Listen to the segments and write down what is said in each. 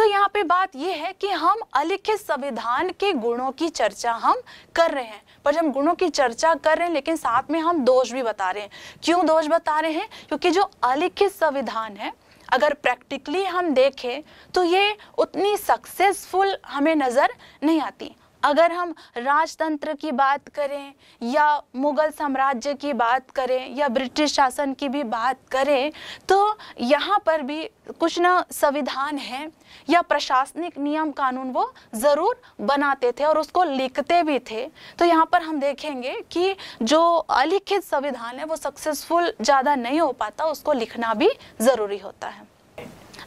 तो यहाँ पे बात यह है कि हम अलिखित संविधान के गुणों की चर्चा हम कर रहे हैं पर हम गुणों की चर्चा कर रहे हैं लेकिन साथ में हम दोष भी बता रहे हैं क्यों दोष बता रहे हैं क्योंकि जो अलिखित संविधान है अगर प्रैक्टिकली हम देखें तो ये उतनी सक्सेसफुल हमें नज़र नहीं आती अगर हम राजतंत्र की बात करें या मुगल साम्राज्य की बात करें या ब्रिटिश शासन की भी बात करें तो यहाँ पर भी कुछ ना संविधान है या प्रशासनिक नियम कानून वो ज़रूर बनाते थे और उसको लिखते भी थे तो यहाँ पर हम देखेंगे कि जो अलिखित संविधान है वो सक्सेसफुल ज़्यादा नहीं हो पाता उसको लिखना भी ज़रूरी होता है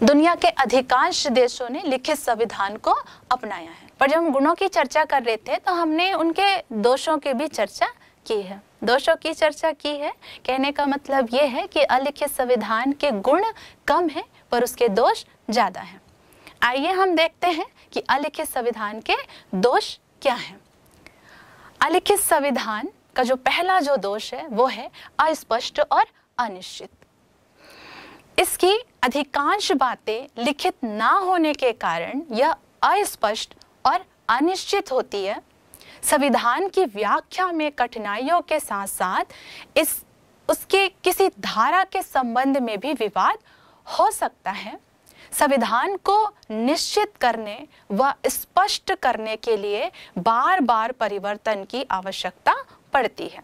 दुनिया के अधिकांश देशों ने लिखित संविधान को अपनाया है पर जब हम गुणों की चर्चा कर रहे थे तो हमने उनके दोषों की भी चर्चा की है दोषों की चर्चा की है कहने का मतलब ये है कि अलिखित संविधान के गुण कम हैं पर उसके दोष ज़्यादा हैं आइए हम देखते हैं कि अलिखित संविधान के दोष क्या हैं अलिखित संविधान का जो पहला जो दोष है वो है अस्पष्ट और अनिश्चित इसकी अधिकांश बातें लिखित ना होने के कारण यह अस्पष्ट और अनिश्चित होती है संविधान की व्याख्या में कठिनाइयों के साथ साथ इस उसके किसी धारा के संबंध में भी विवाद हो सकता है संविधान को निश्चित करने व स्पष्ट करने के लिए बार बार परिवर्तन की आवश्यकता पड़ती है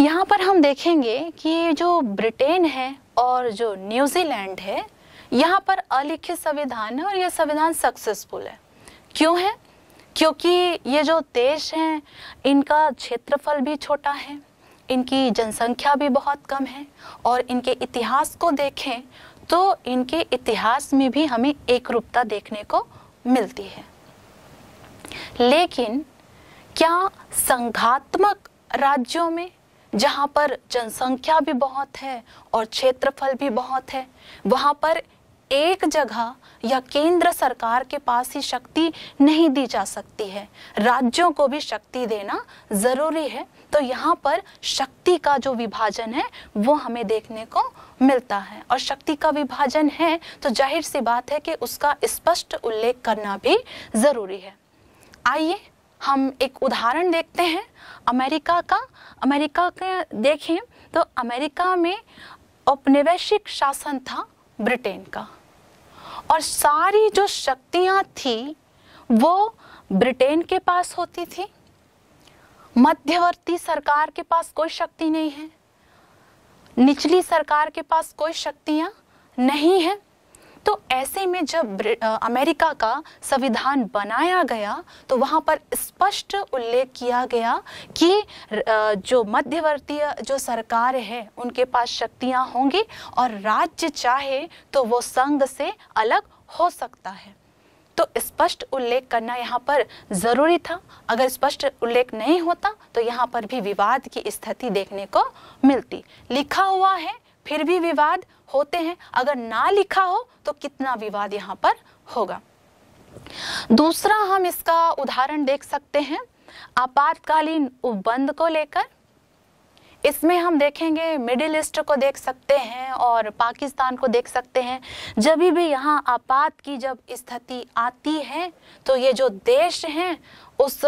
यहाँ पर हम देखेंगे कि जो ब्रिटेन है और जो न्यूजीलैंड है यहाँ पर अलिखित संविधान है और यह संविधान सक्सेसफुल है क्यों है क्योंकि ये जो देश हैं इनका क्षेत्रफल भी छोटा है इनकी जनसंख्या भी बहुत कम है और इनके इतिहास को देखें तो इनके इतिहास में भी हमें एकरूपता देखने को मिलती है लेकिन क्या संघात्मक राज्यों में जहाँ पर जनसंख्या भी बहुत है और क्षेत्रफल भी बहुत है वहाँ पर एक जगह या केंद्र सरकार के पास ही शक्ति नहीं दी जा सकती है राज्यों को भी शक्ति देना ज़रूरी है तो यहाँ पर शक्ति का जो विभाजन है वो हमें देखने को मिलता है और शक्ति का विभाजन है तो जाहिर सी बात है कि उसका स्पष्ट उल्लेख करना भी ज़रूरी है आइए हम एक उदाहरण देखते हैं अमेरिका का अमेरिका का देखें तो अमेरिका में औपनिवेशिक शासन था ब्रिटेन का और सारी जो शक्तियां थी वो ब्रिटेन के पास होती थी मध्यवर्ती सरकार के पास कोई शक्ति नहीं है निचली सरकार के पास कोई शक्तियां नहीं है ऐसे में जब अमेरिका का संविधान बनाया गया तो वहाँ पर स्पष्ट उल्लेख किया गया कि जो मध्यवर्तीय जो सरकार है उनके पास शक्तियाँ होंगी और राज्य चाहे तो वो संघ से अलग हो सकता है तो स्पष्ट उल्लेख करना यहाँ पर ज़रूरी था अगर स्पष्ट उल्लेख नहीं होता तो यहाँ पर भी विवाद की स्थिति देखने को मिलती लिखा हुआ है फिर भी विवाद होते हैं अगर ना लिखा हो तो कितना विवाद यहाँ पर होगा दूसरा हम इसका उदाहरण देख सकते हैं आपातकालीन उपबंध को लेकर इसमें हम देखेंगे मिडिल ईस्ट को देख सकते हैं और पाकिस्तान को देख सकते हैं जब भी यहाँ आपात की जब स्थिति आती है तो ये जो देश हैं उस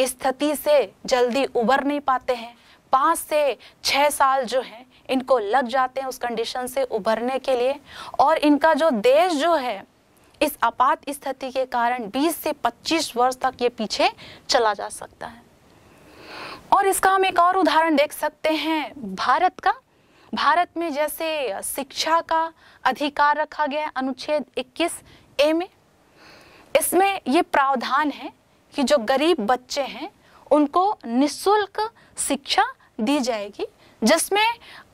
स्थिति से जल्दी उबर नहीं पाते हैं पाँच से छः साल जो हैं इनको लग जाते हैं उस कंडीशन से उभरने के लिए और इनका जो देश जो है इस आपात स्थिति के कारण 20 से 25 वर्ष तक ये पीछे चला जा सकता है और इसका हम एक और उदाहरण देख सकते हैं भारत का भारत में जैसे शिक्षा का अधिकार रखा गया अनुच्छेद 21 ए में इसमें ये प्रावधान है कि जो गरीब बच्चे हैं उनको निशुल्क शिक्षा दी जाएगी जिसमें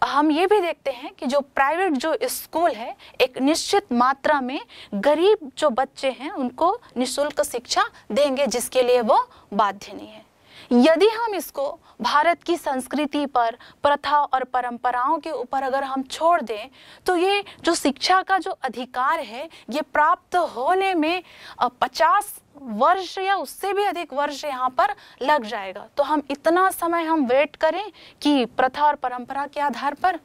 हम ये भी देखते हैं कि जो प्राइवेट जो स्कूल है एक निश्चित मात्रा में गरीब जो बच्चे हैं उनको निशुल्क शिक्षा देंगे जिसके लिए वो बाध्य नहीं है यदि हम इसको भारत की संस्कृति पर प्रथा और परंपराओं के ऊपर अगर हम छोड़ दें तो ये जो शिक्षा का जो अधिकार है ये प्राप्त होने में पचास वर्ष या उससे भी अधिक वर्ष यहाँ पर लग जाएगा तो हम इतना समय हम वेट करें कि प्रथा और परंपरा के आधार पर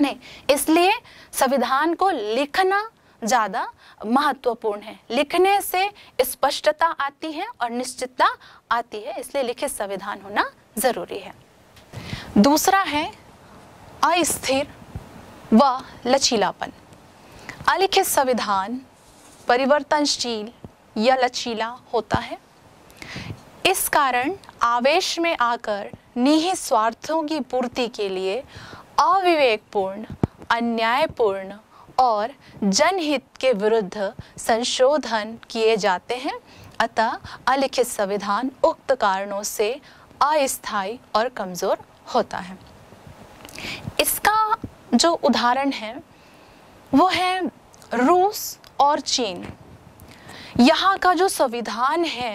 नहीं इसलिए संविधान को लिखना ज़्यादा महत्वपूर्ण है लिखने से स्पष्टता आती है और निश्चितता आती है इसलिए लिखित संविधान होना ज़रूरी है दूसरा है अस्थिर व लचीलापन अलिखित संविधान परिवर्तनशील या लचीला होता है इस कारण आवेश में आकर निहित स्वार्थों की पूर्ति के लिए अविवेकपूर्ण अन्यायपूर्ण और जनहित के विरुद्ध संशोधन किए जाते हैं अतः अलिखित संविधान उक्त कारणों से अस्थायी और कमज़ोर होता है इसका जो उदाहरण है वो है रूस और चीन यहाँ का जो संविधान है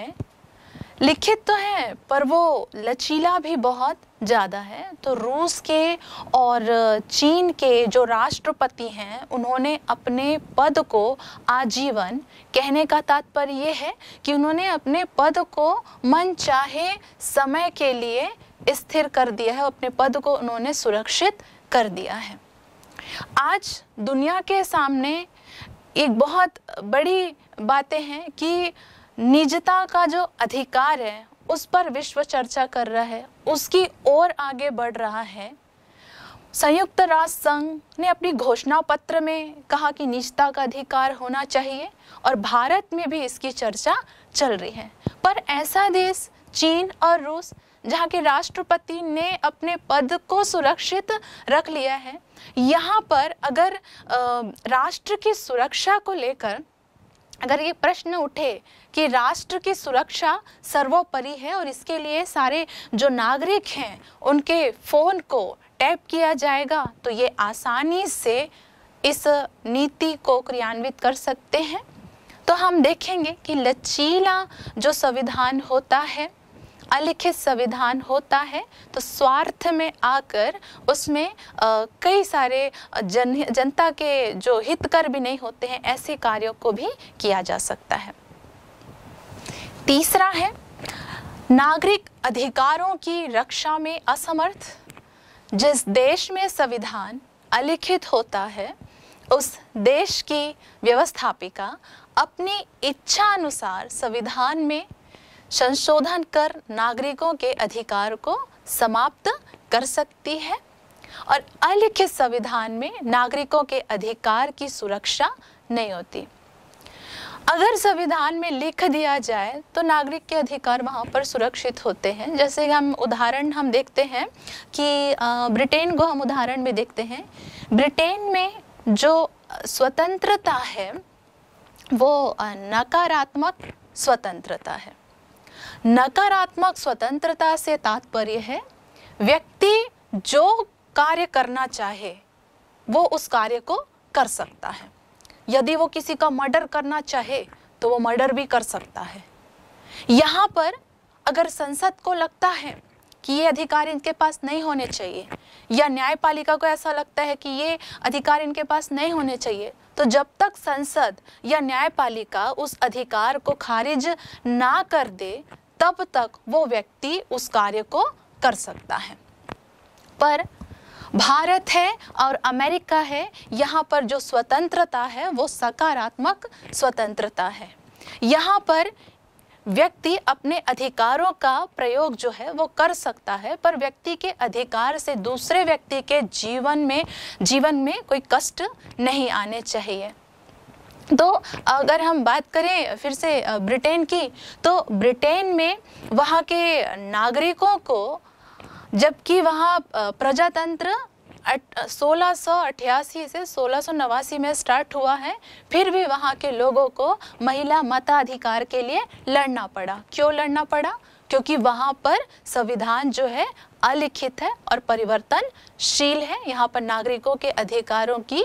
लिखित तो है पर वो लचीला भी बहुत ज़्यादा है तो रूस के और चीन के जो राष्ट्रपति हैं उन्होंने अपने पद को आजीवन कहने का तात्पर्य ये है कि उन्होंने अपने पद को मन चाहे समय के लिए स्थिर कर दिया है अपने पद को उन्होंने सुरक्षित कर दिया है आज दुनिया के सामने एक बहुत बड़ी बातें हैं कि निजता का जो अधिकार है उस पर विश्व चर्चा कर रहा है उसकी ओर आगे बढ़ रहा है संयुक्त राष्ट्र संघ ने अपनी घोषणा पत्र में कहा कि निजता का अधिकार होना चाहिए और भारत में भी इसकी चर्चा चल रही है पर ऐसा देश चीन और रूस जहाँ के राष्ट्रपति ने अपने पद को सुरक्षित रख लिया है यहाँ पर अगर राष्ट्र की सुरक्षा को लेकर अगर ये प्रश्न उठे कि राष्ट्र की सुरक्षा सर्वोपरि है और इसके लिए सारे जो नागरिक हैं उनके फ़ोन को टैप किया जाएगा तो ये आसानी से इस नीति को क्रियान्वित कर सकते हैं तो हम देखेंगे कि लचीला जो संविधान होता है अलिखित संविधान होता है तो स्वार्थ में आकर उसमें कई सारे जन जनता के जो हितकर भी नहीं होते हैं ऐसे कार्यों को भी किया जा सकता है तीसरा है नागरिक अधिकारों की रक्षा में असमर्थ जिस देश में संविधान अलिखित होता है उस देश की व्यवस्थापिका अपनी इच्छा अनुसार संविधान में संशोधन कर नागरिकों के अधिकार को समाप्त कर सकती है और अलिखित संविधान में नागरिकों के अधिकार की सुरक्षा नहीं होती अगर संविधान में लिख दिया जाए तो नागरिक के अधिकार वहाँ पर सुरक्षित होते हैं जैसे हम उदाहरण हम देखते हैं कि ब्रिटेन को हम उदाहरण में देखते हैं ब्रिटेन में जो स्वतंत्रता है वो नकारात्मक स्वतंत्रता है नकारात्मक स्वतंत्रता से तात्पर्य है व्यक्ति जो कार्य करना चाहे वो उस कार्य को कर सकता है यदि वो किसी का मर्डर करना चाहे तो वो मर्डर भी कर सकता है यहाँ पर अगर संसद को लगता है कि ये अधिकार इनके पास नहीं होने चाहिए या न्यायपालिका को ऐसा लगता है कि ये अधिकार इनके पास नहीं होने चाहिए तो जब तक संसद या न्यायपालिका उस अधिकार को खारिज ना कर दे तब तक वो व्यक्ति उस कार्य को कर सकता है पर भारत है और अमेरिका है यहाँ पर जो स्वतंत्रता है वो सकारात्मक स्वतंत्रता है यहाँ पर व्यक्ति अपने अधिकारों का प्रयोग जो है वो कर सकता है पर व्यक्ति के अधिकार से दूसरे व्यक्ति के जीवन में जीवन में कोई कष्ट नहीं आने चाहिए तो अगर हम बात करें फिर से ब्रिटेन की तो ब्रिटेन में वहाँ के नागरिकों को जबकि वहाँ प्रजातंत्र सोलह से सोलह में स्टार्ट हुआ है फिर भी वहाँ के लोगों को महिला मताधिकार के लिए लड़ना पड़ा क्यों लड़ना पड़ा क्योंकि वहाँ पर संविधान जो है अलिखित है और परिवर्तनशील है यहाँ पर नागरिकों के अधिकारों की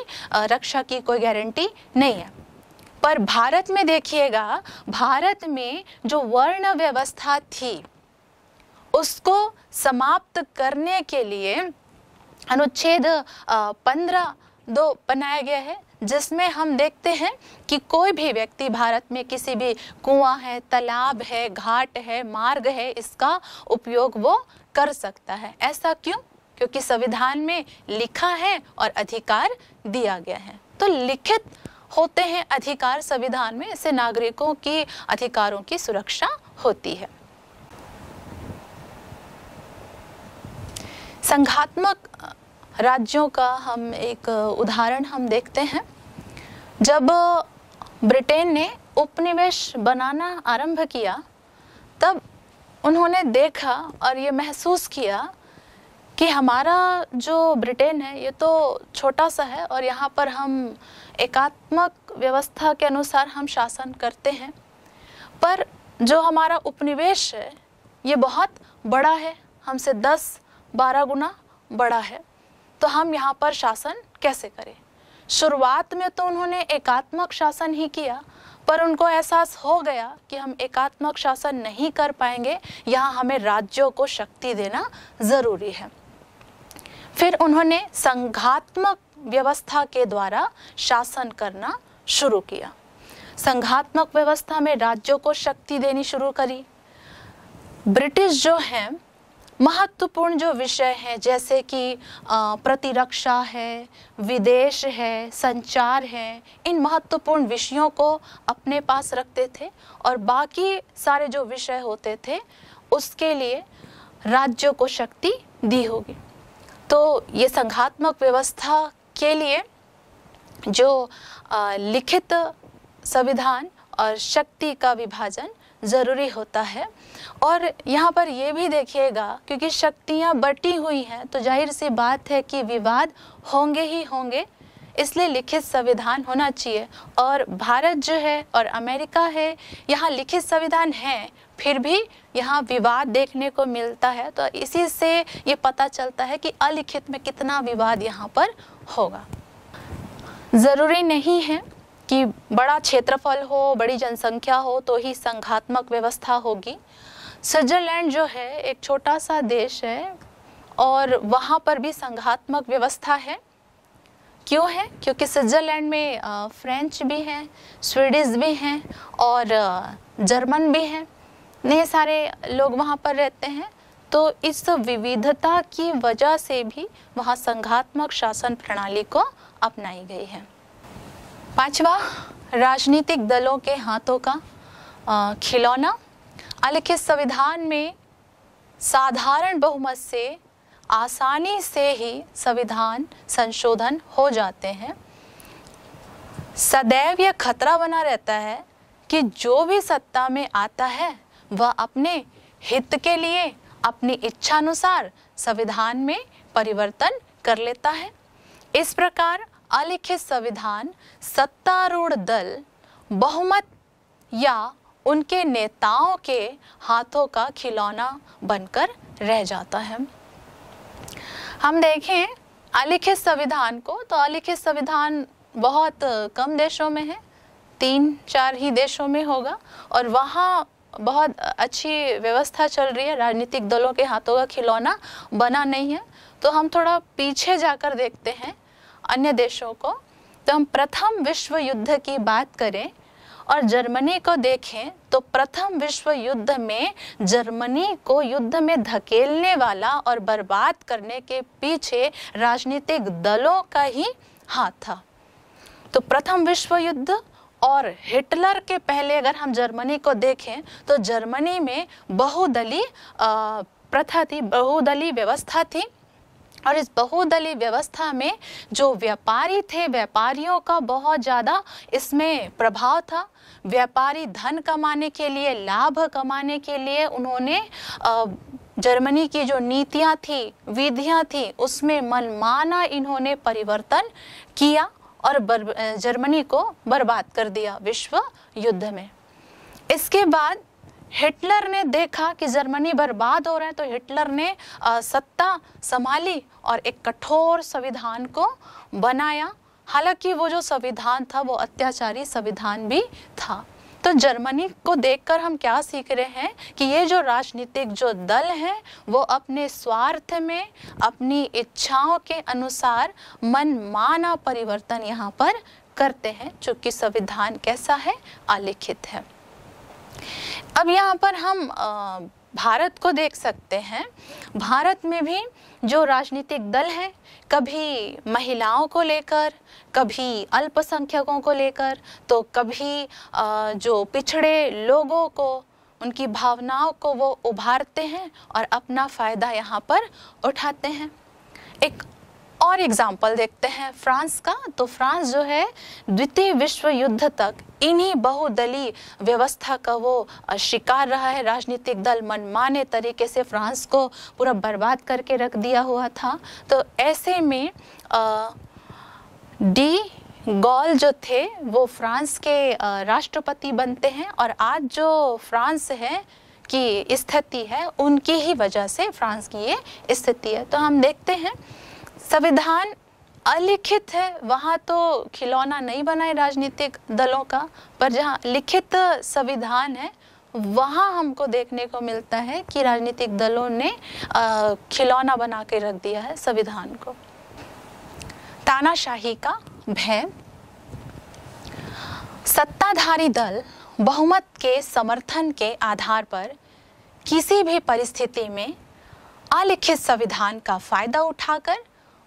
रक्षा की कोई गारंटी नहीं है पर भारत में देखिएगा भारत में जो वर्ण व्यवस्था थी उसको समाप्त करने के लिए अनुच्छेद पंद्रह दो बनाया गया है जिसमें हम देखते हैं कि कोई भी व्यक्ति भारत में किसी भी कुआं है तालाब है घाट है मार्ग है इसका उपयोग वो कर सकता है ऐसा क्यों क्योंकि संविधान में लिखा है और अधिकार दिया गया है तो लिखित होते हैं अधिकार संविधान में इससे नागरिकों की अधिकारों की सुरक्षा होती है संघात्मक राज्यों का हम एक उदाहरण हम देखते हैं जब ब्रिटेन ने उपनिवेश बनाना आरंभ किया तब उन्होंने देखा और ये महसूस किया कि हमारा जो ब्रिटेन है ये तो छोटा सा है और यहाँ पर हम एकात्मक व्यवस्था के अनुसार हम शासन करते हैं पर जो हमारा उपनिवेश है ये बहुत बड़ा है हमसे दस बारह गुना बड़ा है तो हम यहाँ पर शासन कैसे करें शुरुआत में तो उन्होंने एकात्मक शासन ही किया पर उनको एहसास हो गया कि हम एकात्मक शासन नहीं कर पाएंगे यहाँ हमें राज्यों को शक्ति देना ज़रूरी है फिर उन्होंने संघात्मक व्यवस्था के द्वारा शासन करना शुरू किया संघात्मक व्यवस्था में राज्यों को शक्ति देनी शुरू करी ब्रिटिश जो हैं महत्वपूर्ण जो विषय हैं जैसे कि प्रतिरक्षा है विदेश है संचार है इन महत्वपूर्ण विषयों को अपने पास रखते थे और बाकी सारे जो विषय होते थे उसके लिए राज्यों को शक्ति दी होगी तो ये संघात्मक व्यवस्था के लिए जो लिखित संविधान और शक्ति का विभाजन ज़रूरी होता है और यहाँ पर ये भी देखिएगा क्योंकि शक्तियाँ बटी हुई हैं तो जाहिर सी बात है कि विवाद होंगे ही होंगे इसलिए लिखित संविधान होना चाहिए और भारत जो है और अमेरिका है यहाँ लिखित संविधान है फिर भी यहाँ विवाद देखने को मिलता है तो इसी से ये पता चलता है कि अलिखित में कितना विवाद यहाँ पर होगा ज़रूरी नहीं है कि बड़ा क्षेत्रफल हो बड़ी जनसंख्या हो तो ही संघात्मक व्यवस्था होगी स्विट्जरलैंड जो है एक छोटा सा देश है और वहाँ पर भी संघात्मक व्यवस्था है क्यों है क्योंकि स्विट्ज़रलैंड में फ्रेंच भी हैं स्वीडिश भी हैं और जर्मन भी हैं इतने सारे लोग वहाँ पर रहते हैं तो इस विविधता की वजह से भी वहाँ संघात्मक शासन प्रणाली को अपनाई गई है पांचवा राजनीतिक दलों के हाथों का खिलौना अलिखित संविधान में साधारण बहुमत से आसानी से ही संविधान संशोधन हो जाते हैं सदैव यह खतरा बना रहता है कि जो भी सत्ता में आता है वह अपने हित के लिए अपनी इच्छानुसार संविधान में परिवर्तन कर लेता है इस प्रकार अलिखित संविधान सत्तारूढ़ दल बहुमत या उनके नेताओं के हाथों का खिलौना बनकर रह जाता है हम देखें अलिखित संविधान को तो अलिखित संविधान बहुत कम देशों में है तीन चार ही देशों में होगा और वहाँ बहुत अच्छी व्यवस्था चल रही है राजनीतिक दलों के हाथों का खिलौना बना नहीं है तो हम थोड़ा पीछे जाकर देखते हैं अन्य देशों को तो हम प्रथम विश्व युद्ध की बात करें और जर्मनी को देखें तो प्रथम विश्व युद्ध में जर्मनी को युद्ध में धकेलने वाला और बर्बाद करने के पीछे राजनीतिक दलों का ही हाथ था तो प्रथम विश्व युद्ध और हिटलर के पहले अगर हम जर्मनी को देखें तो जर्मनी में बहुदली प्रथा थी बहुदली व्यवस्था थी और इस बहुदलीय व्यवस्था में जो व्यापारी थे व्यापारियों का बहुत ज़्यादा इसमें प्रभाव था व्यापारी धन कमाने के लिए लाभ कमाने के लिए उन्होंने जर्मनी की जो नीतियाँ थी विधियाँ थी उसमें मनमाना इन्होंने परिवर्तन किया और बर, जर्मनी को बर्बाद कर दिया विश्व युद्ध में इसके बाद हिटलर ने देखा कि जर्मनी बर्बाद हो रहा है तो हिटलर ने सत्ता संभाली और एक कठोर संविधान को बनाया हालांकि वो जो संविधान था वो अत्याचारी संविधान भी था तो जर्मनी को देखकर हम क्या सीख रहे हैं कि ये जो राजनीतिक जो दल हैं वो अपने स्वार्थ में अपनी इच्छाओं के अनुसार मनमाना परिवर्तन यहाँ पर करते हैं चूँकि संविधान कैसा है अलिखित है अब यहाँ पर हम भारत को देख सकते हैं भारत में भी जो राजनीतिक दल हैं कभी महिलाओं को लेकर कभी अल्पसंख्यकों को लेकर तो कभी जो पिछड़े लोगों को उनकी भावनाओं को वो उभारते हैं और अपना फ़ायदा यहाँ पर उठाते हैं एक और एग्जाम्पल देखते हैं फ्रांस का तो फ्रांस जो है द्वितीय विश्व युद्ध तक इन्हीं बहुदलीय व्यवस्था का वो शिकार रहा है राजनीतिक दल मनमाने तरीके से फ्रांस को पूरा बर्बाद करके रख दिया हुआ था तो ऐसे में आ, डी गॉल जो थे वो फ्रांस के राष्ट्रपति बनते हैं और आज जो फ्रांस है की स्थिति है उनकी ही वजह से फ्रांस की ये स्थिति है तो हम देखते हैं संविधान अलिखित है वहाँ तो खिलौना नहीं बनाए राजनीतिक दलों का पर जहाँ लिखित संविधान है वहाँ हमको देखने को मिलता है कि राजनीतिक दलों ने खिलौना बना के रख दिया है संविधान को तानाशाही का भय सत्ताधारी दल बहुमत के समर्थन के आधार पर किसी भी परिस्थिति में अलिखित संविधान का फायदा उठाकर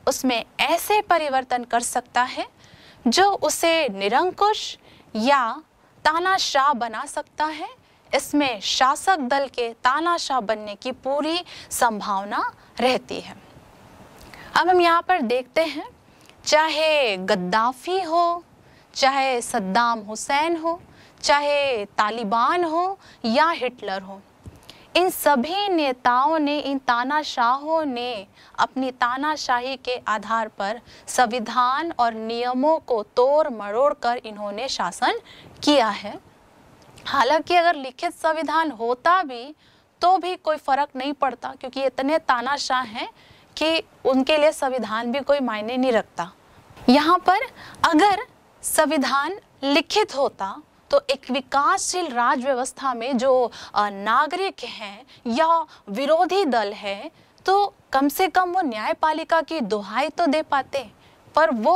उसमें ऐसे परिवर्तन कर सकता है जो उसे निरंकुश या तानाशाह बना सकता है इसमें शासक दल के तानाशाह बनने की पूरी संभावना रहती है अब हम यहाँ पर देखते हैं चाहे गद्दाफी हो चाहे सद्दाम हुसैन हो चाहे तालिबान हो या हिटलर हो इन सभी नेताओं ने इन तानाशाहों ने अपनी तानाशाही के आधार पर संविधान और नियमों को तोड़ मरोड़ कर इन्होंने शासन किया है हालांकि अगर लिखित संविधान होता भी तो भी कोई फर्क नहीं पड़ता क्योंकि इतने तानाशाह हैं कि उनके लिए संविधान भी कोई मायने नहीं रखता यहाँ पर अगर संविधान लिखित होता तो एक विकासशील राज व्यवस्था में जो नागरिक हैं या विरोधी दल है तो कम से कम वो न्यायपालिका की दुहाई तो दे पाते पर वो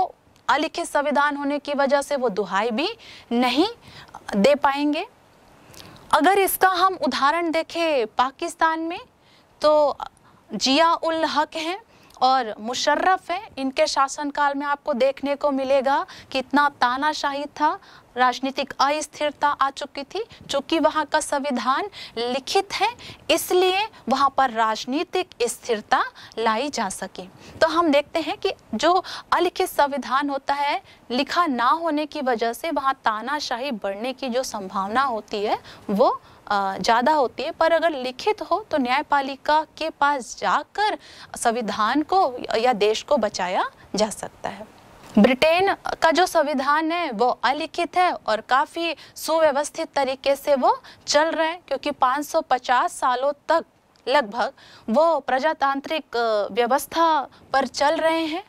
अलिखित संविधान होने की वजह से वो दुहाई भी नहीं दे पाएंगे अगर इसका हम उदाहरण देखें पाकिस्तान में तो जिया उल हक हैं और मुशर्रफ हैं इनके शासनकाल में आपको देखने को मिलेगा कि इतना तानाशाही था राजनीतिक अस्थिरता आ चुकी थी चूँकि वहाँ का संविधान लिखित है इसलिए वहाँ पर राजनीतिक स्थिरता लाई जा सके तो हम देखते हैं कि जो अलिखित संविधान होता है लिखा ना होने की वजह से वहाँ तानाशाही बढ़ने की जो संभावना होती है वो ज़्यादा होती है पर अगर लिखित हो तो न्यायपालिका के पास जाकर संविधान को या देश को बचाया जा सकता है ब्रिटेन का जो संविधान है वो अलिखित है और काफ़ी सुव्यवस्थित तरीके से वो चल रहे हैं क्योंकि 550 सालों तक लगभग वो प्रजातांत्रिक व्यवस्था पर चल रहे हैं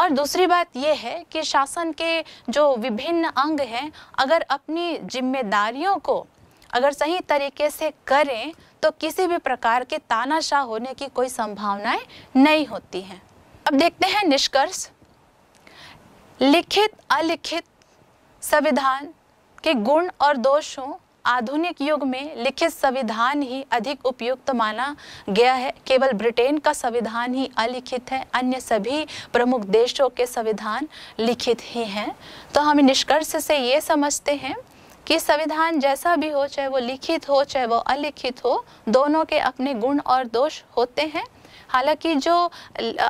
और दूसरी बात यह है कि शासन के जो विभिन्न अंग हैं अगर अपनी जिम्मेदारियों को अगर सही तरीके से करें तो किसी भी प्रकार के तानाशाह होने की कोई संभावनाएं नहीं होती हैं अब देखते हैं निष्कर्ष लिखित अलिखित संविधान के गुण और दोष हों आधुनिक युग में लिखित संविधान ही अधिक उपयुक्त माना गया है केवल ब्रिटेन का संविधान ही अलिखित है अन्य सभी प्रमुख देशों के संविधान लिखित ही हैं तो हम निष्कर्ष से ये समझते हैं कि संविधान जैसा भी हो चाहे वो लिखित हो चाहे वो अलिखित हो दोनों के अपने गुण और दोष होते हैं हालांकि जो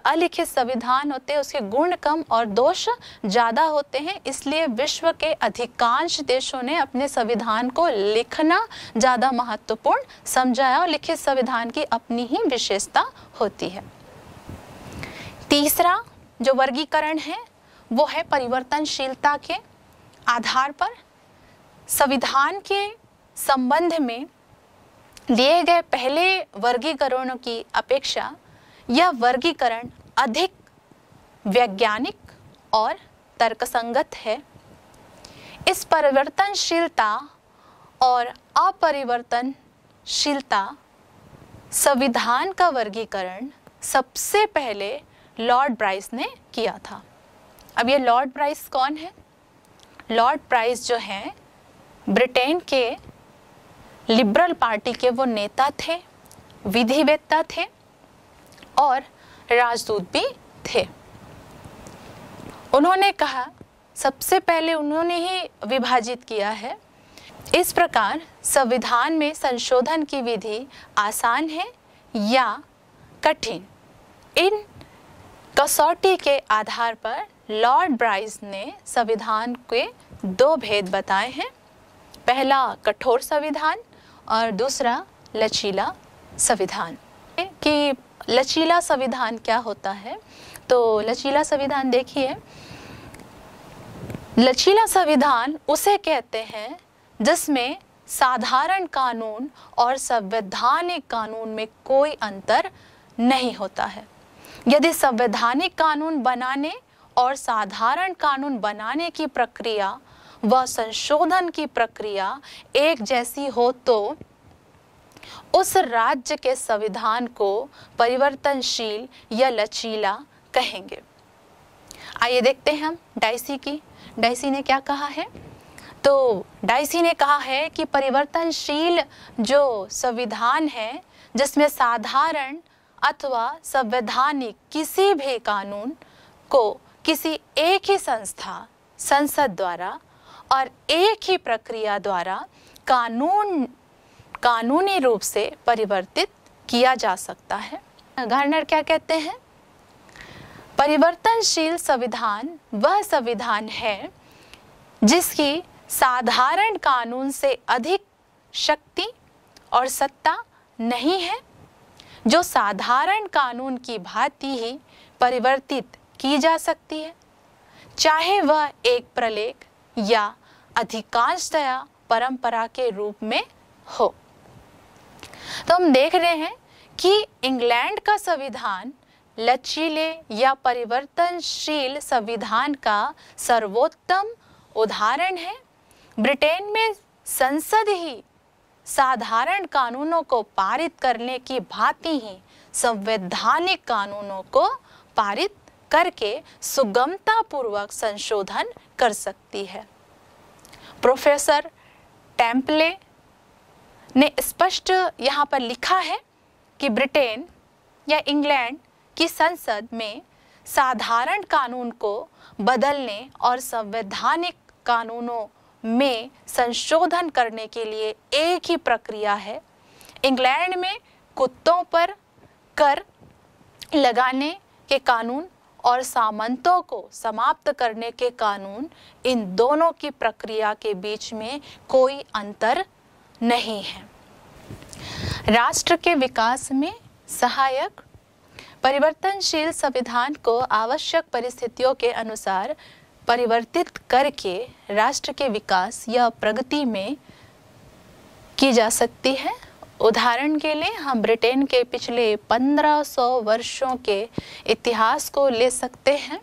अलिखित संविधान होते हैं उसके गुण कम और दोष ज़्यादा होते हैं इसलिए विश्व के अधिकांश देशों ने अपने संविधान को लिखना ज़्यादा महत्वपूर्ण समझा है और लिखित संविधान की अपनी ही विशेषता होती है तीसरा जो वर्गीकरण है वो है परिवर्तनशीलता के आधार पर संविधान के संबंध में दिए गए पहले वर्गीकरणों की अपेक्षा यह वर्गीकरण अधिक वैज्ञानिक और तर्कसंगत है इस परिवर्तनशीलता और अपरिवर्तनशीलता संविधान का वर्गीकरण सबसे पहले लॉर्ड ब्राइस ने किया था अब ये लॉर्ड ब्राइस कौन है लॉर्ड ब्राइस जो हैं ब्रिटेन के लिबरल पार्टी के वो नेता थे विधिवेत्ता थे और राजदूत भी थे उन्होंने कहा सबसे पहले उन्होंने ही विभाजित किया है इस प्रकार संविधान में संशोधन की विधि आसान है या कठिन इन कसौटी के आधार पर लॉर्ड ब्राइस ने संविधान के दो भेद बताए हैं पहला कठोर संविधान और दूसरा लचीला संविधान कि लचीला संविधान क्या होता है तो लचीला संविधान देखिए लचीला संविधान उसे कहते हैं जिसमें साधारण कानून और संवैधानिक कानून में कोई अंतर नहीं होता है यदि संवैधानिक कानून बनाने और साधारण कानून बनाने की प्रक्रिया व संशोधन की प्रक्रिया एक जैसी हो तो उस राज्य के संविधान को परिवर्तनशील या लचीला कहेंगे आइए देखते हैं हम डाइसी की डाइसी ने क्या कहा है तो डाइसी ने कहा है कि परिवर्तनशील जो संविधान है जिसमें साधारण अथवा संवैधानिक किसी भी कानून को किसी एक ही संस्था संसद द्वारा और एक ही प्रक्रिया द्वारा कानून कानूनी रूप से परिवर्तित किया जा सकता है गार्नर क्या कहते हैं परिवर्तनशील संविधान वह संविधान है जिसकी साधारण कानून से अधिक शक्ति और सत्ता नहीं है जो साधारण कानून की भांति ही परिवर्तित की जा सकती है चाहे वह एक प्रलेख या अधिकांशतया परंपरा के रूप में हो तो हम देख रहे हैं कि इंग्लैंड का संविधान लचीले या परिवर्तनशील संविधान का सर्वोत्तम उदाहरण है ब्रिटेन में संसद ही साधारण कानूनों को पारित करने की भांति ही संवैधानिक कानूनों को पारित करके सुगमतापूर्वक संशोधन कर सकती है प्रोफेसर टेम्पले ने स्पष्ट यहाँ पर लिखा है कि ब्रिटेन या इंग्लैंड की संसद में साधारण कानून को बदलने और संवैधानिक कानूनों में संशोधन करने के लिए एक ही प्रक्रिया है इंग्लैंड में कुत्तों पर कर लगाने के कानून और सामंतों को समाप्त करने के कानून इन दोनों की प्रक्रिया के बीच में कोई अंतर नहीं है राष्ट्र के विकास में सहायक परिवर्तनशील संविधान को आवश्यक परिस्थितियों के अनुसार परिवर्तित करके राष्ट्र के विकास या प्रगति में की जा सकती है उदाहरण के लिए हम ब्रिटेन के पिछले 1500 वर्षों के इतिहास को ले सकते हैं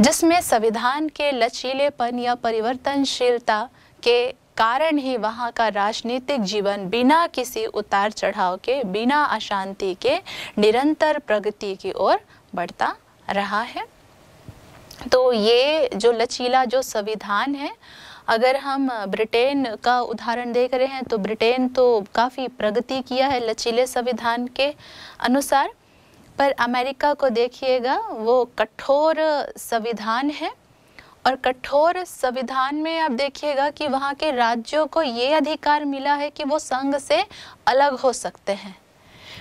जिसमें संविधान के लचीलेपन या परिवर्तनशीलता के कारण ही वहाँ का राजनीतिक जीवन बिना किसी उतार चढ़ाव के बिना अशांति के निरंतर प्रगति की ओर बढ़ता रहा है तो ये जो लचीला जो संविधान है अगर हम ब्रिटेन का उदाहरण देख रहे हैं तो ब्रिटेन तो काफ़ी प्रगति किया है लचीले संविधान के अनुसार पर अमेरिका को देखिएगा वो कठोर संविधान है और कठोर संविधान में आप देखिएगा कि वहाँ के राज्यों को ये अधिकार मिला है कि वो संघ से अलग हो सकते हैं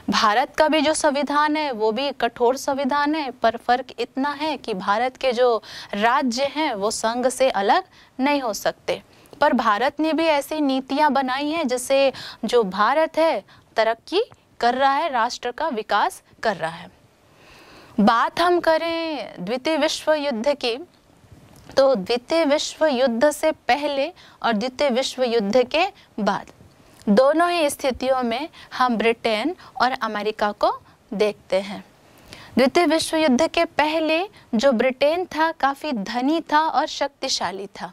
भारत का भी जो संविधान है वो भी कठोर संविधान है पर फर्क इतना है कि भारत के जो राज्य हैं वो संघ से अलग नहीं हो सकते पर भारत ने भी ऐसी नीतियाँ बनाई हैं जिससे जो भारत है तरक्की कर रहा है राष्ट्र का विकास कर रहा है बात हम करें द्वितीय विश्व युद्ध की तो द्वितीय विश्व युद्ध से पहले और द्वितीय विश्व युद्ध के बाद दोनों ही स्थितियों में हम ब्रिटेन और अमेरिका को देखते हैं द्वितीय विश्व युद्ध के पहले जो ब्रिटेन था काफ़ी धनी था और शक्तिशाली था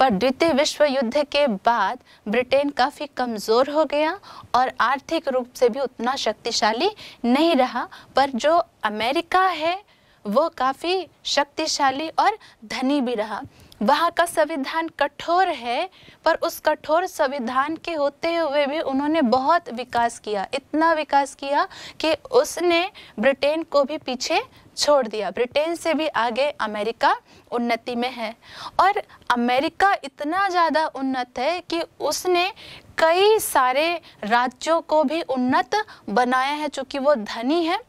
पर द्वितीय विश्व युद्ध के बाद ब्रिटेन काफ़ी कमज़ोर हो गया और आर्थिक रूप से भी उतना शक्तिशाली नहीं रहा पर जो अमेरिका है वो काफ़ी शक्तिशाली और धनी भी रहा वहाँ का संविधान कठोर है पर उस कठोर संविधान के होते हुए भी उन्होंने बहुत विकास किया इतना विकास किया कि उसने ब्रिटेन को भी पीछे छोड़ दिया ब्रिटेन से भी आगे अमेरिका उन्नति में है और अमेरिका इतना ज़्यादा उन्नत है कि उसने कई सारे राज्यों को भी उन्नत बनाया है चूँकि वो धनी है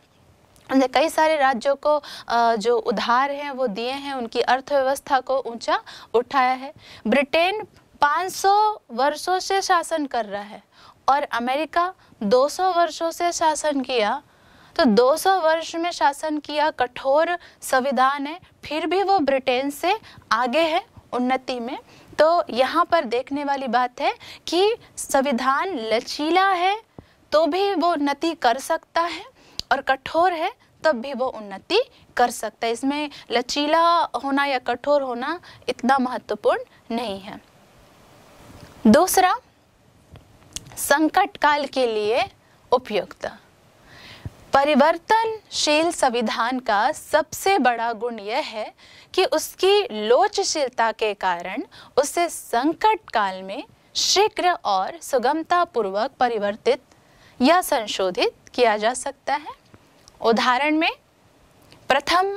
कई सारे राज्यों को जो उधार हैं वो दिए हैं उनकी अर्थव्यवस्था को ऊंचा उठाया है ब्रिटेन 500 वर्षों से शासन कर रहा है और अमेरिका 200 वर्षों से शासन किया तो 200 वर्ष में शासन किया कठोर संविधान है फिर भी वो ब्रिटेन से आगे है उन्नति में तो यहाँ पर देखने वाली बात है कि संविधान लचीला है तो भी वो उन्नति कर सकता है और कठोर है तब भी वो उन्नति कर सकता है इसमें लचीला होना या कठोर होना इतना महत्वपूर्ण नहीं है दूसरा संकट काल के लिए उपयुक्त परिवर्तनशील संविधान का सबसे बड़ा गुण यह है कि उसकी लोचशीलता के कारण उसे संकट काल में शीघ्र और सुगमतापूर्वक परिवर्तित या संशोधित किया जा सकता है उदाहरण में प्रथम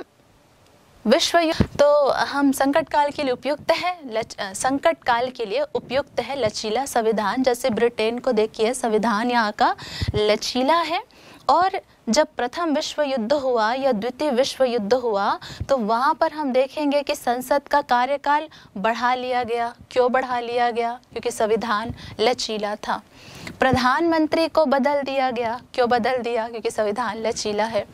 विश्व युद्ध तो हम संकट काल के लिए उपयुक्त है संकट काल के लिए उपयुक्त है लचीला संविधान जैसे ब्रिटेन को देखिए संविधान यहाँ का लचीला है और जब प्रथम विश्व युद्ध हुआ या द्वितीय विश्व युद्ध हुआ तो वहाँ पर हम देखेंगे कि संसद का कार्यकाल बढ़ा लिया गया क्यों बढ़ा लिया गया क्योंकि संविधान लचीला था प्रधानमंत्री को बदल दिया गया क्यों बदल दिया क्योंकि संविधान लचीला है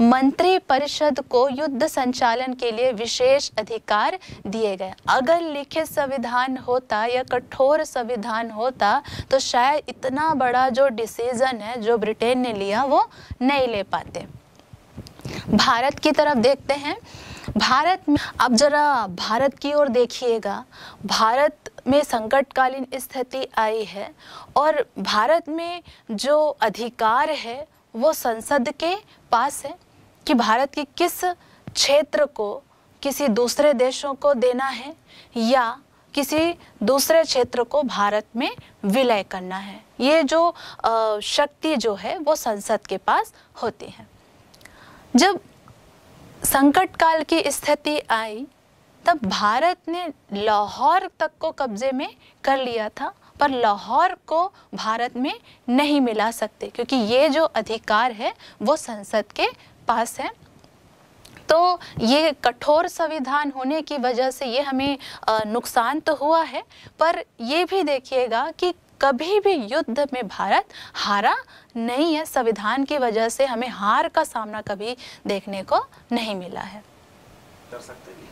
मंत्री परिषद को युद्ध संचालन के लिए विशेष अधिकार दिए गए अगर लिखित संविधान होता या कठोर संविधान होता तो शायद इतना बड़ा जो डिसीजन है जो ब्रिटेन ने लिया वो नहीं ले पाते भारत की तरफ देखते हैं भारत में अब जरा भारत की ओर देखिएगा भारत में संकटकालीन स्थिति आई है और भारत में जो अधिकार है वो संसद के पास है कि भारत के किस क्षेत्र को किसी दूसरे देशों को देना है या किसी दूसरे क्षेत्र को भारत में विलय करना है ये जो शक्ति जो है वो संसद के पास होती है जब संकट काल की स्थिति आई तब भारत ने लाहौर तक को कब्जे में कर लिया था पर लाहौर को भारत में नहीं मिला सकते क्योंकि ये जो अधिकार है वो संसद के पास है तो ये कठोर संविधान होने की वजह से ये हमें नुकसान तो हुआ है पर ये भी देखिएगा कि कभी भी युद्ध में भारत हारा नहीं है संविधान की वजह से हमें हार का सामना कभी देखने को नहीं मिला है कर सकते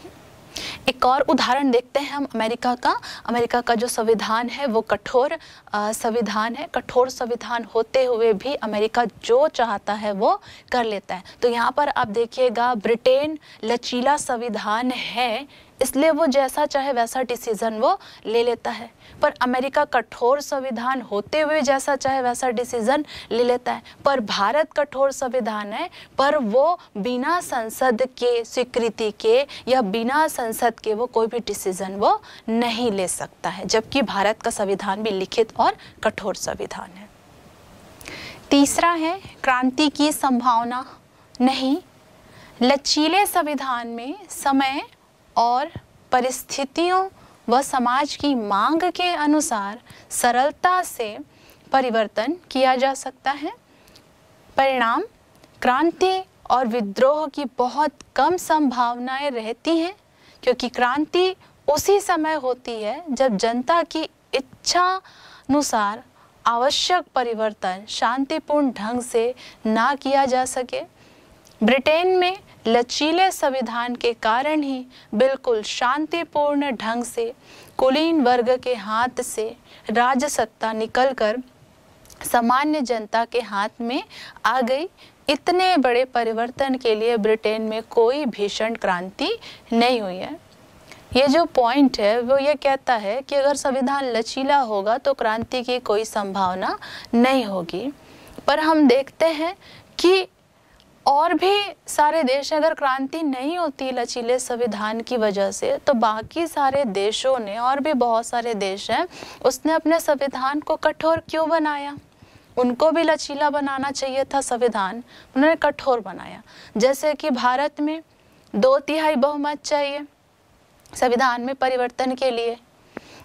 एक और उदाहरण देखते हैं हम अमेरिका का अमेरिका का जो संविधान है वो कठोर संविधान है कठोर संविधान होते हुए भी अमेरिका जो चाहता है वो कर लेता है तो यहाँ पर आप देखिएगा ब्रिटेन लचीला संविधान है इसलिए वो जैसा चाहे वैसा डिसीज़न वो ले लेता है पर अमेरिका कठोर संविधान होते हुए जैसा चाहे वैसा डिसीज़न ले लेता है पर भारत कठोर संविधान है पर वो बिना संसद के स्वीकृति के या बिना संसद के वो कोई भी डिसीज़न वो नहीं ले सकता है जबकि भारत का संविधान भी लिखित और कठोर संविधान है तीसरा है क्रांति की संभावना नहीं लचीले संविधान में समय और परिस्थितियों व समाज की मांग के अनुसार सरलता से परिवर्तन किया जा सकता है परिणाम क्रांति और विद्रोह की बहुत कम संभावनाएं रहती हैं क्योंकि क्रांति उसी समय होती है जब जनता की इच्छा अनुसार आवश्यक परिवर्तन शांतिपूर्ण ढंग से ना किया जा सके ब्रिटेन में लचीले संविधान के कारण ही बिल्कुल शांतिपूर्ण ढंग से कुलीन वर्ग के हाथ से राजसत्ता निकलकर सामान्य जनता के हाथ में आ गई इतने बड़े परिवर्तन के लिए ब्रिटेन में कोई भीषण क्रांति नहीं हुई है ये जो पॉइंट है वो ये कहता है कि अगर संविधान लचीला होगा तो क्रांति की कोई संभावना नहीं होगी पर हम देखते हैं कि और भी सारे देश अगर क्रांति नहीं होती लचीले संविधान की वजह से तो बाकी सारे देशों ने और भी बहुत सारे देश हैं उसने अपने संविधान को कठोर क्यों बनाया उनको भी लचीला बनाना चाहिए था संविधान उन्होंने कठोर बनाया जैसे कि भारत में दो तिहाई बहुमत चाहिए संविधान में परिवर्तन के लिए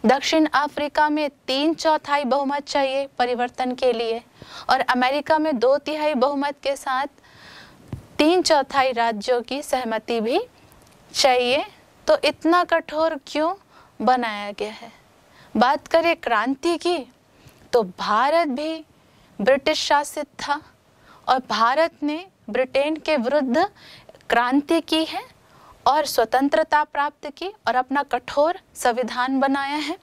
दक्षिण अफ्रीका में तीन चौथाई बहुमत चाहिए परिवर्तन के लिए और अमेरिका में दो तिहाई बहुमत के साथ तीन चौथाई राज्यों की सहमति भी चाहिए तो इतना कठोर क्यों बनाया गया है बात करें क्रांति की तो भारत भी ब्रिटिश शासित था और भारत ने ब्रिटेन के विरुद्ध क्रांति की है और स्वतंत्रता प्राप्त की और अपना कठोर संविधान बनाया है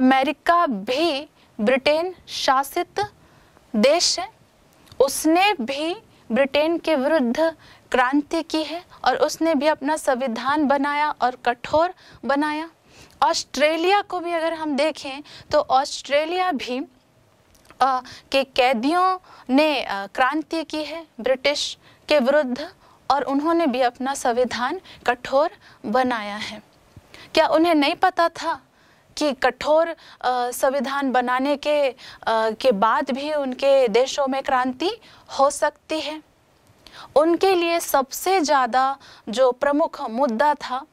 अमेरिका भी ब्रिटेन शासित देश है उसने भी ब्रिटेन के विरुद्ध क्रांति की है और उसने भी अपना संविधान बनाया और कठोर बनाया ऑस्ट्रेलिया को भी अगर हम देखें तो ऑस्ट्रेलिया भी आ, के कैदियों ने क्रांति की है ब्रिटिश के विरुद्ध और उन्होंने भी अपना संविधान कठोर बनाया है क्या उन्हें नहीं पता था की कठोर संविधान बनाने के के बाद भी उनके देशों में क्रांति हो सकती है उनके लिए सबसे ज़्यादा जो प्रमुख मुद्दा था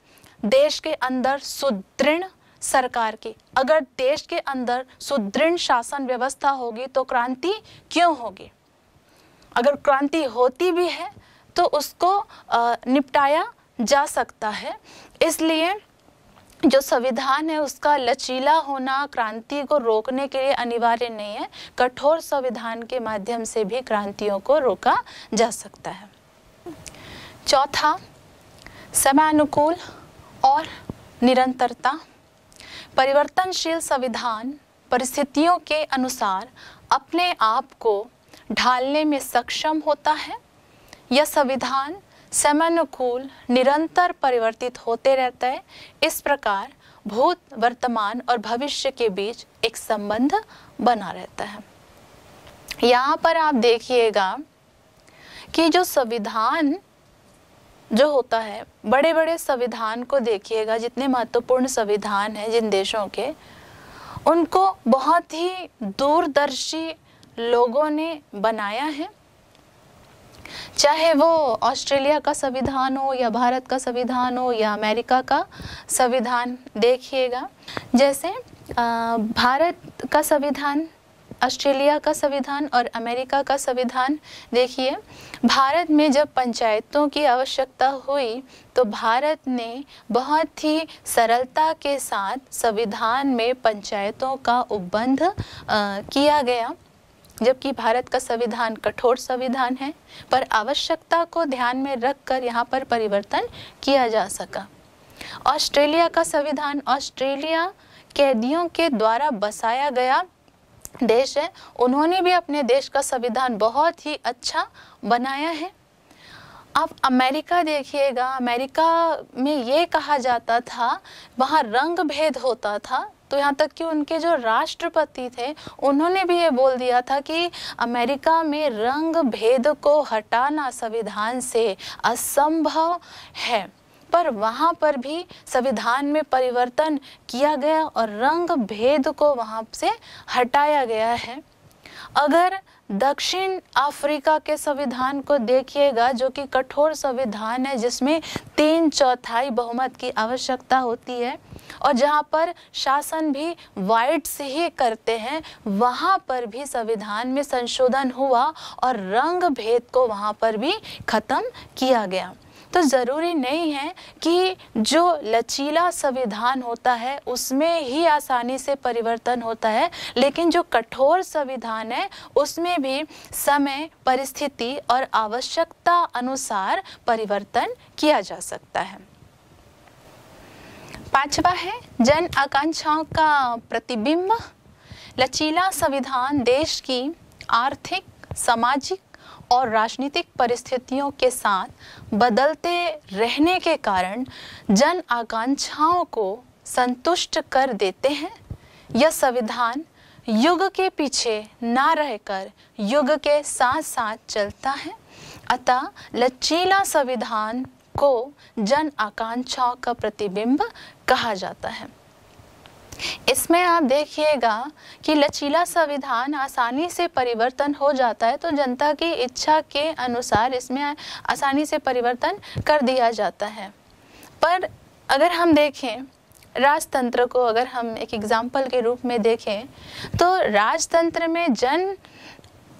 देश के अंदर सुदृढ़ सरकार की अगर देश के अंदर सुदृढ़ शासन व्यवस्था होगी तो क्रांति क्यों होगी अगर क्रांति होती भी है तो उसको निपटाया जा सकता है इसलिए जो संविधान है उसका लचीला होना क्रांति को रोकने के लिए अनिवार्य नहीं है कठोर संविधान के माध्यम से भी क्रांतियों को रोका जा सकता है चौथा समानुकूल और निरंतरता परिवर्तनशील संविधान परिस्थितियों के अनुसार अपने आप को ढालने में सक्षम होता है यह संविधान समानुकूल निरंतर परिवर्तित होते रहता है इस प्रकार भूत वर्तमान और भविष्य के बीच एक संबंध बना रहता है यहाँ पर आप देखिएगा कि जो संविधान जो होता है बड़े बड़े संविधान को देखिएगा जितने महत्वपूर्ण संविधान हैं जिन देशों के उनको बहुत ही दूरदर्शी लोगों ने बनाया है चाहे वो ऑस्ट्रेलिया का संविधान हो या भारत का संविधान हो या अमेरिका का संविधान देखिएगा जैसे भारत का संविधान ऑस्ट्रेलिया का संविधान और अमेरिका का संविधान देखिए भारत में जब पंचायतों की आवश्यकता हुई तो भारत ने बहुत ही सरलता के साथ संविधान में पंचायतों का उपबंध किया गया जबकि भारत का संविधान कठोर संविधान है पर आवश्यकता को ध्यान में रखकर यहाँ पर परिवर्तन किया जा सका ऑस्ट्रेलिया का संविधान ऑस्ट्रेलिया कैदियों के द्वारा बसाया गया देश है उन्होंने भी अपने देश का संविधान बहुत ही अच्छा बनाया है आप अमेरिका देखिएगा अमेरिका में ये कहा जाता था वहाँ रंग भेद होता था तो यहाँ तक कि उनके जो राष्ट्रपति थे उन्होंने भी ये बोल दिया था कि अमेरिका में रंग भेद को हटाना संविधान से असंभव है पर वहाँ पर भी संविधान में परिवर्तन किया गया और रंग भेद को वहाँ से हटाया गया है अगर दक्षिण अफ्रीका के संविधान को देखिएगा जो कि कठोर संविधान है जिसमें तीन चौथाई बहुमत की आवश्यकता होती है और जहाँ पर शासन भी वाइट से ही करते हैं वहाँ पर भी संविधान में संशोधन हुआ और रंग भेद को वहाँ पर भी ख़त्म किया गया तो ज़रूरी नहीं है कि जो लचीला संविधान होता है उसमें ही आसानी से परिवर्तन होता है लेकिन जो कठोर संविधान है उसमें भी समय परिस्थिति और आवश्यकता अनुसार परिवर्तन किया जा सकता है पांचवा है जन आकांक्षाओं का प्रतिबिंब लचीला संविधान देश की आर्थिक सामाजिक और राजनीतिक परिस्थितियों के साथ बदलते रहने के कारण जन आकांक्षाओं को संतुष्ट कर देते हैं यह संविधान युग के पीछे ना रहकर युग के साथ साथ चलता है अतः लचीला संविधान को जन आकांक्षाओं का प्रतिबिंब कहा जाता है इसमें आप देखिएगा कि लचीला संविधान आसानी से परिवर्तन हो जाता है तो जनता की इच्छा के अनुसार इसमें आसानी से परिवर्तन कर दिया जाता है पर अगर हम देखें राजतंत्र को अगर हम एक एग्जाम्पल के रूप में देखें तो राजतंत्र में जन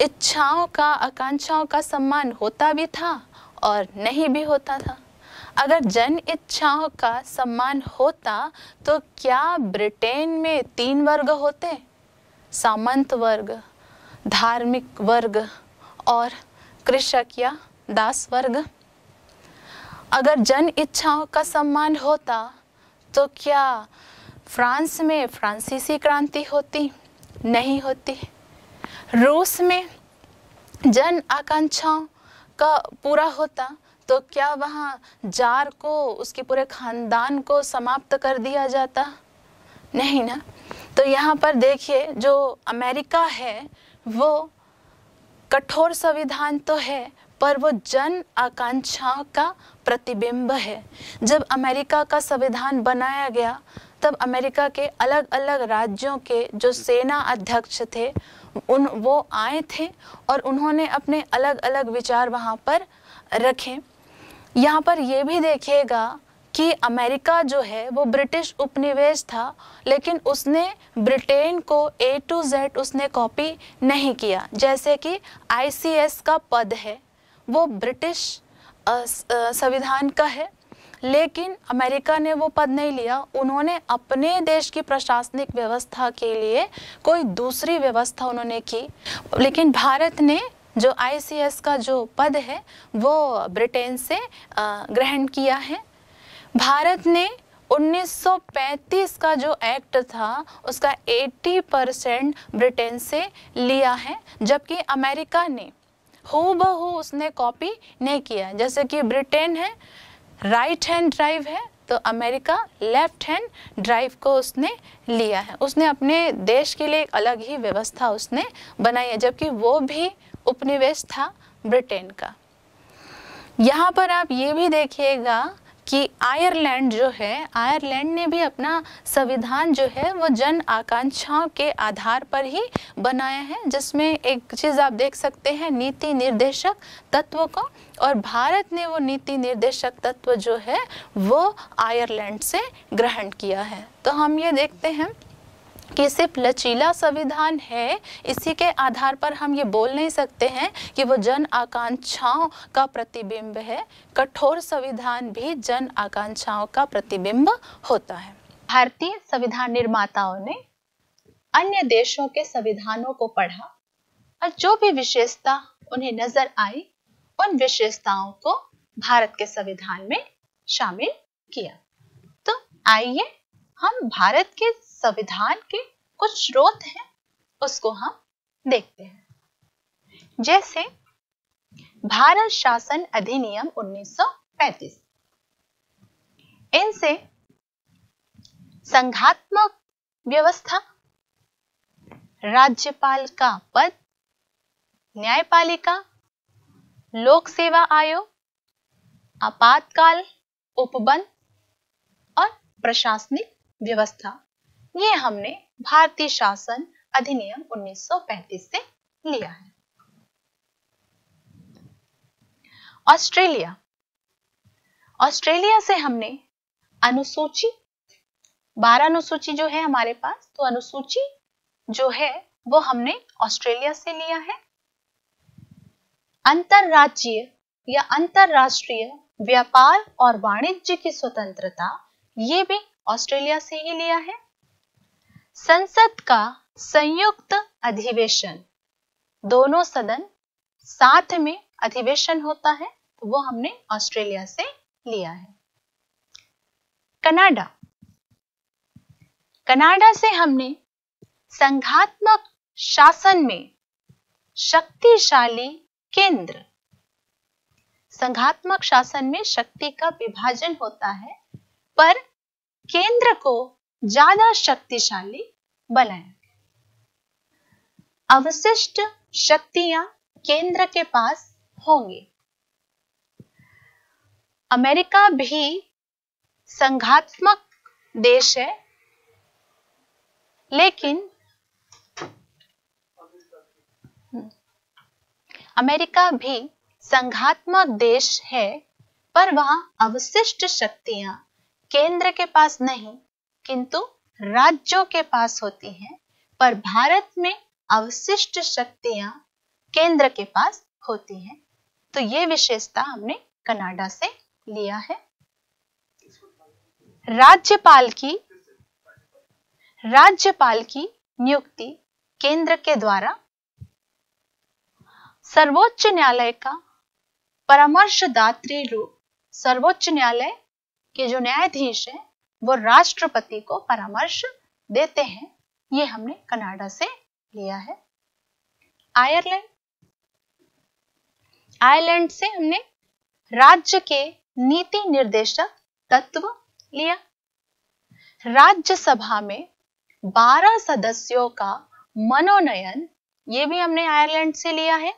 इच्छाओं का आकांक्षाओं का सम्मान होता भी था और नहीं भी होता था अगर जन इच्छाओं का सम्मान होता तो क्या ब्रिटेन में तीन वर्ग होते सामंत वर्ग धार्मिक वर्ग और कृषक या दास वर्ग अगर जन इच्छाओं का सम्मान होता तो क्या फ्रांस में फ्रांसीसी क्रांति होती नहीं होती रूस में जन आकांक्षाओं का पूरा होता तो क्या वहाँ जार को उसके पूरे खानदान को समाप्त कर दिया जाता नहीं ना तो यहाँ पर देखिए जो अमेरिका है वो कठोर संविधान तो है पर वो जन आकांक्षाओं का प्रतिबिंब है जब अमेरिका का संविधान बनाया गया तब अमेरिका के अलग अलग राज्यों के जो सेना अध्यक्ष थे उन वो आए थे और उन्होंने अपने अलग अलग विचार वहाँ पर रखें यहाँ पर यह भी देखिएगा कि अमेरिका जो है वो ब्रिटिश उपनिवेश था लेकिन उसने ब्रिटेन को ए टू जेड उसने कॉपी नहीं किया जैसे कि आईसीएस का पद है वो ब्रिटिश संविधान का है लेकिन अमेरिका ने वो पद नहीं लिया उन्होंने अपने देश की प्रशासनिक व्यवस्था के लिए कोई दूसरी व्यवस्था उन्होंने की लेकिन भारत ने जो आईसीएस का जो पद है वो ब्रिटेन से ग्रहण किया है भारत ने 1935 का जो एक्ट था उसका 80 परसेंट ब्रिटेन से लिया है जबकि अमेरिका ने हो बहू उसने कॉपी नहीं किया जैसे कि ब्रिटेन है राइट हैंड ड्राइव है तो अमेरिका लेफ्ट हैंड ड्राइव को उसने लिया है उसने अपने देश के लिए एक अलग ही व्यवस्था उसने बनाई है जबकि वो भी उपनिवेश था ब्रिटेन का यहाँ पर आप ये भी देखिएगा कि आयरलैंड जो है आयरलैंड ने भी अपना संविधान जो है वो जन आकांक्षाओं के आधार पर ही बनाया है जिसमें एक चीज़ आप देख सकते हैं नीति निर्देशक तत्व को और भारत ने वो नीति निर्देशक तत्व जो है वो आयरलैंड से ग्रहण किया है तो हम ये देखते हैं कि सिर्फ लचीला संविधान है इसी के आधार पर हम ये बोल नहीं सकते हैं कि वो जन आकांक्षाओं का प्रतिबिंब है कठोर संविधान भी जन आकांक्षाओं का प्रतिबिंब होता है भारतीय संविधान निर्माताओं ने अन्य देशों के संविधानों को पढ़ा और जो भी विशेषता उन्हें नजर आई उन विशेषताओं को भारत के संविधान में शामिल किया तो आइए हम भारत के संविधान के कुछ स्रोत हैं उसको हम देखते हैं जैसे भारत शासन अधिनियम 1935 इनसे संघात्मक व्यवस्था राज्यपाल का पद न्यायपालिका लोक सेवा आयोग आपातकाल उपबंध और प्रशासनिक व्यवस्था ये हमने भारतीय शासन अधिनियम 1935 से लिया है ऑस्ट्रेलिया ऑस्ट्रेलिया से हमने अनुसूची बारह अनुसूची जो है हमारे पास तो अनुसूची जो है वो हमने ऑस्ट्रेलिया से लिया है अंतरराज्य या अंतरराष्ट्रीय व्यापार और वाणिज्य की स्वतंत्रता ये भी ऑस्ट्रेलिया से ही लिया है संसद का संयुक्त अधिवेशन दोनों सदन साथ में अधिवेशन होता है तो वो हमने ऑस्ट्रेलिया से लिया है कनाडा कनाडा से हमने संघात्मक शासन में शक्तिशाली केंद्र संघात्मक शासन में शक्ति का विभाजन होता है पर केंद्र को ज्यादा शक्तिशाली बनाया गया अवशिष्ट शक्तियां केंद्र के पास होंगी अमेरिका भी संघात्मक देश है लेकिन अमेरिका भी संघात्मक देश है पर वहां अवशिष्ट शक्तियां केंद्र के पास नहीं किंतु राज्यों के पास होती हैं पर भारत में अवशिष्ट शक्तियां केंद्र के पास होती हैं तो ये विशेषता हमने कनाडा से लिया है राज्यपाल की राज्यपाल की नियुक्ति केंद्र के द्वारा सर्वोच्च न्यायालय का परामर्शदात्री रूप सर्वोच्च न्यायालय के जो न्यायाधीश है वो राष्ट्रपति को परामर्श देते हैं ये हमने कनाडा से लिया है आयरलैंड आयरलैंड से हमने राज्य के नीति निर्देशक तत्व लिया राज्यसभा में 12 सदस्यों का मनोनयन ये भी हमने आयरलैंड से लिया है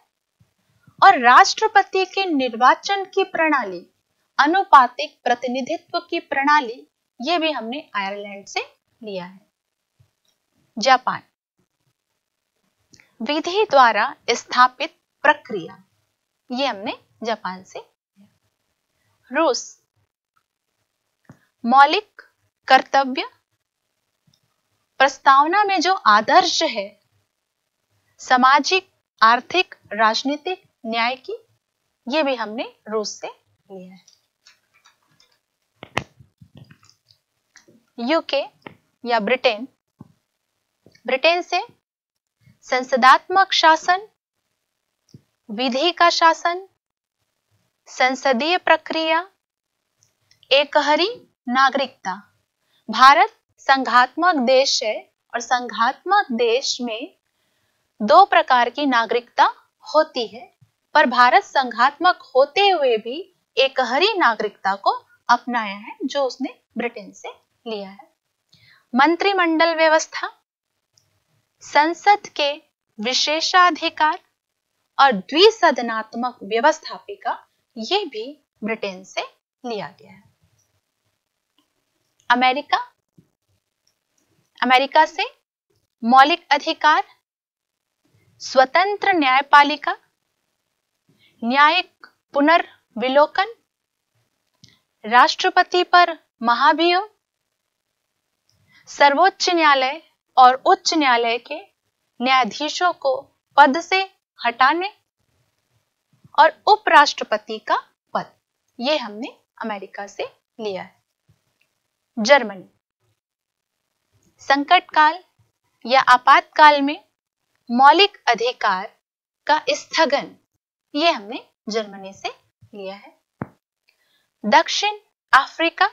और राष्ट्रपति के निर्वाचन की प्रणाली अनुपातिक प्रतिनिधित्व की प्रणाली ये भी हमने आयरलैंड से लिया है जापान विधि द्वारा स्थापित प्रक्रिया ये हमने जापान से रूस मौलिक कर्तव्य प्रस्तावना में जो आदर्श है सामाजिक आर्थिक राजनीतिक न्याय की ये भी हमने रूस से लिया है यूके या ब्रिटेन ब्रिटेन से संसदात्मक शासन विधि का शासन संसदीय प्रक्रिया एकहरी नागरिकता भारत संघात्मक देश है और संघात्मक देश में दो प्रकार की नागरिकता होती है पर भारत संघात्मक होते हुए भी एकहरी नागरिकता को अपनाया है जो उसने ब्रिटेन से लिया है मंत्रिमंडल व्यवस्था संसद के विशेषाधिकार और द्विसदनात्मक व्यवस्थापिका ये भी ब्रिटेन से लिया गया है अमेरिका अमेरिका से मौलिक अधिकार स्वतंत्र न्यायपालिका न्यायिक पुनर्विलोकन राष्ट्रपति पर महाभियोग सर्वोच्च न्यायालय और उच्च न्यायालय के न्यायाधीशों को पद से हटाने और उपराष्ट्रपति का पद ये हमने अमेरिका से लिया है जर्मनी संकट काल या आपातकाल में मौलिक अधिकार का स्थगन ये हमने जर्मनी से लिया है दक्षिण अफ्रीका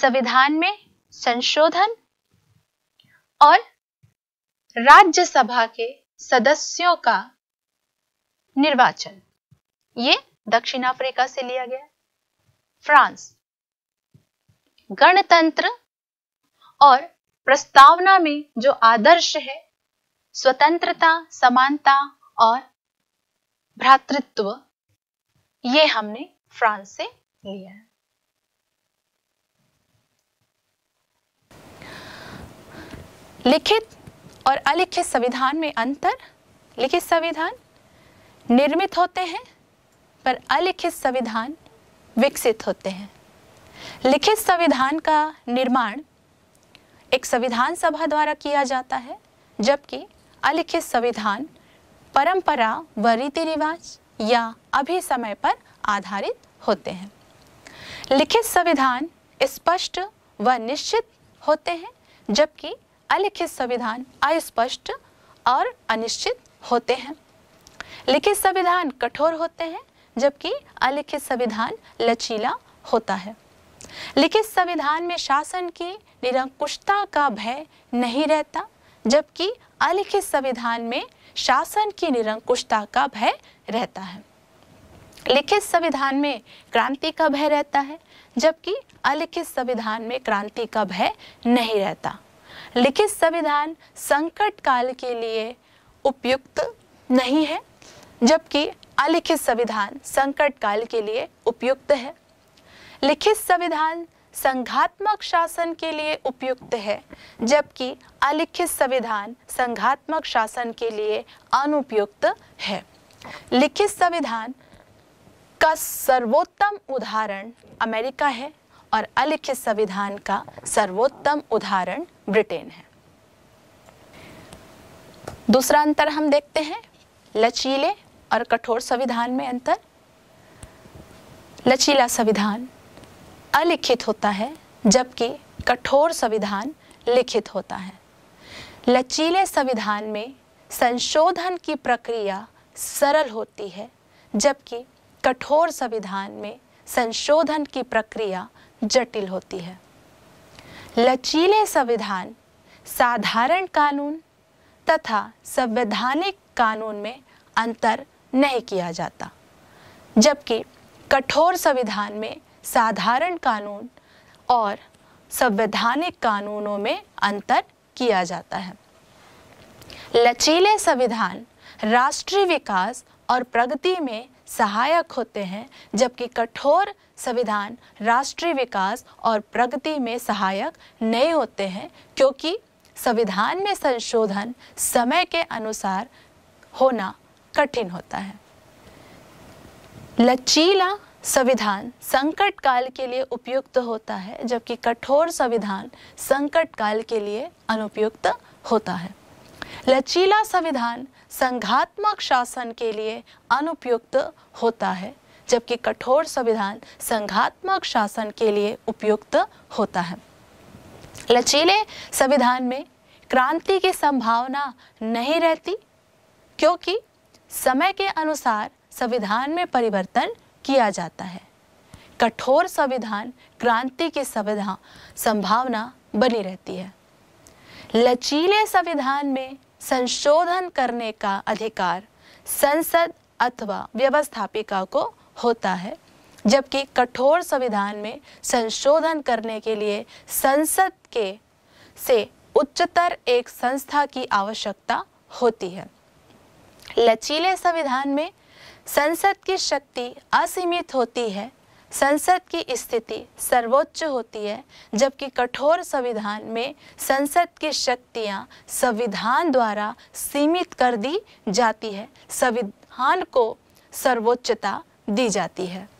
संविधान में संशोधन और राज्यसभा के सदस्यों का निर्वाचन ये दक्षिण अफ्रीका से लिया गया फ्रांस गणतंत्र और प्रस्तावना में जो आदर्श है स्वतंत्रता समानता और भ्रातृत्व ये हमने फ्रांस से लिया है लिखित और अलिखित संविधान में अंतर लिखित संविधान निर्मित होते हैं पर अलिखित संविधान विकसित होते हैं लिखित संविधान का निर्माण एक संविधान सभा द्वारा किया जाता है जबकि अलिखित संविधान परंपरा व रीति रिवाज या अभी समय पर आधारित होते हैं लिखित संविधान स्पष्ट व निश्चित होते हैं जबकि अलिखित संविधान अस्पष्ट और अनिश्चित होते हैं लिखित संविधान कठोर होते हैं जबकि अलिखित संविधान लचीला होता है लिखित संविधान में शासन की निरंकुशता का भय नहीं रहता जबकि अलिखित संविधान में शासन की निरंकुशता का भय रहता है लिखित संविधान में क्रांति का भय रहता है जबकि अलिखित संविधान में क्रांति का भय नहीं रहता लिखित संविधान संकट काल के लिए उपयुक्त नहीं है जबकि अलिखित संविधान संकट काल के लिए उपयुक्त है लिखित संविधान संघात्मक शासन के लिए उपयुक्त है जबकि अलिखित संविधान संघात्मक शासन के लिए अनुपयुक्त है लिखित संविधान का सर्वोत्तम उदाहरण अमेरिका है और अलिखित संविधान का सर्वोत्तम उदाहरण ब्रिटेन है दूसरा अंतर हम देखते हैं लचीले और कठोर संविधान में अंतर लचीला संविधान अलिखित होता है जबकि कठोर संविधान लिखित होता है लचीले संविधान में संशोधन की प्रक्रिया सरल होती है जबकि कठोर संविधान में संशोधन की प्रक्रिया जटिल होती है लचीले संविधान साधारण कानून तथा संवैधानिक कानून में अंतर नहीं किया जाता जबकि कठोर संविधान में साधारण कानून और संवैधानिक कानूनों में अंतर किया जाता है लचीले संविधान राष्ट्रीय विकास और प्रगति में सहायक होते हैं जबकि कठोर संविधान राष्ट्रीय विकास और प्रगति में सहायक नहीं होते हैं क्योंकि संविधान में संशोधन समय के अनुसार होना कठिन होता है लचीला संविधान संकट काल के लिए उपयुक्त होता है जबकि कठोर संविधान संकट काल के लिए अनुपयुक्त होता है लचीला संविधान संघात्मक शासन के लिए अनुपयुक्त होता है जबकि कठोर संविधान संघात्मक शासन के लिए उपयुक्त होता है लचीले संविधान में क्रांति की संभावना नहीं रहती क्योंकि समय के अनुसार संविधान में परिवर्तन किया जाता है कठोर संविधान क्रांति की संविधान संभावना बनी रहती है लचीले संविधान में संशोधन करने का अधिकार संसद अथवा व्यवस्थापिका को होता है जबकि कठोर संविधान में संशोधन करने के लिए संसद के से उच्चतर एक संस्था की आवश्यकता होती है लचीले संविधान में संसद की शक्ति असीमित होती है संसद की स्थिति सर्वोच्च होती है जबकि कठोर संविधान में संसद की शक्तियां संविधान द्वारा सीमित कर दी जाती है संविधान को सर्वोच्चता दी जाती है